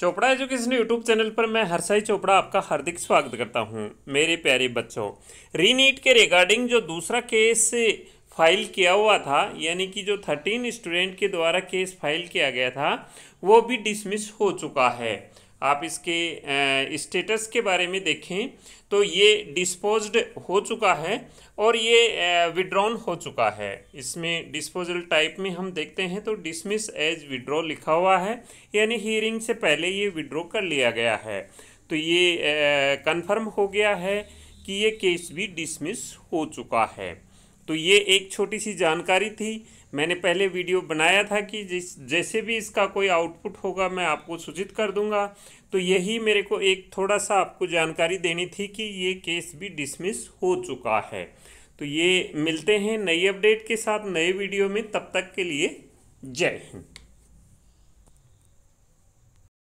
Chopra education YouTube channel पर मैं हर्षाई चोपड़ा आपका हार्दिक स्वागत करता हूं मेरे प्यारे बच्चों रीनीट के रिगार्डिंग जो दूसरा केस फाइल किया हुआ था यानी कि जो थर्टीन स्टूडेंट के द्वारा केस फाइल किया गया था वो भी डिसमिस हो चुका है आप इसके स्टेटस के बारे में देखें तो ये डिस्पोज्ड हो चुका है और ये विड्रॉन हो चुका है इसमें डिस्पोजल टाइप में हम देखते हैं तो डिसमिस एज विड्रॉ लिखा हुआ है यानी हियरिंग से पहले ये विड्रॉ कर लिया गया है तो ये कन्फर्म हो गया है कि ये केस भी डिसमिस हो चुका है तो ये एक छोटी सी जानकारी थी मैंने पहले वीडियो बनाया था कि जिस जैसे भी इसका कोई आउटपुट होगा मैं आपको सूचित कर दूंगा तो यही मेरे को एक थोड़ा सा आपको जानकारी देनी थी कि ये केस भी डिसमिस हो चुका है तो ये मिलते हैं नई अपडेट के साथ नए वीडियो में तब तक के लिए जय हिंद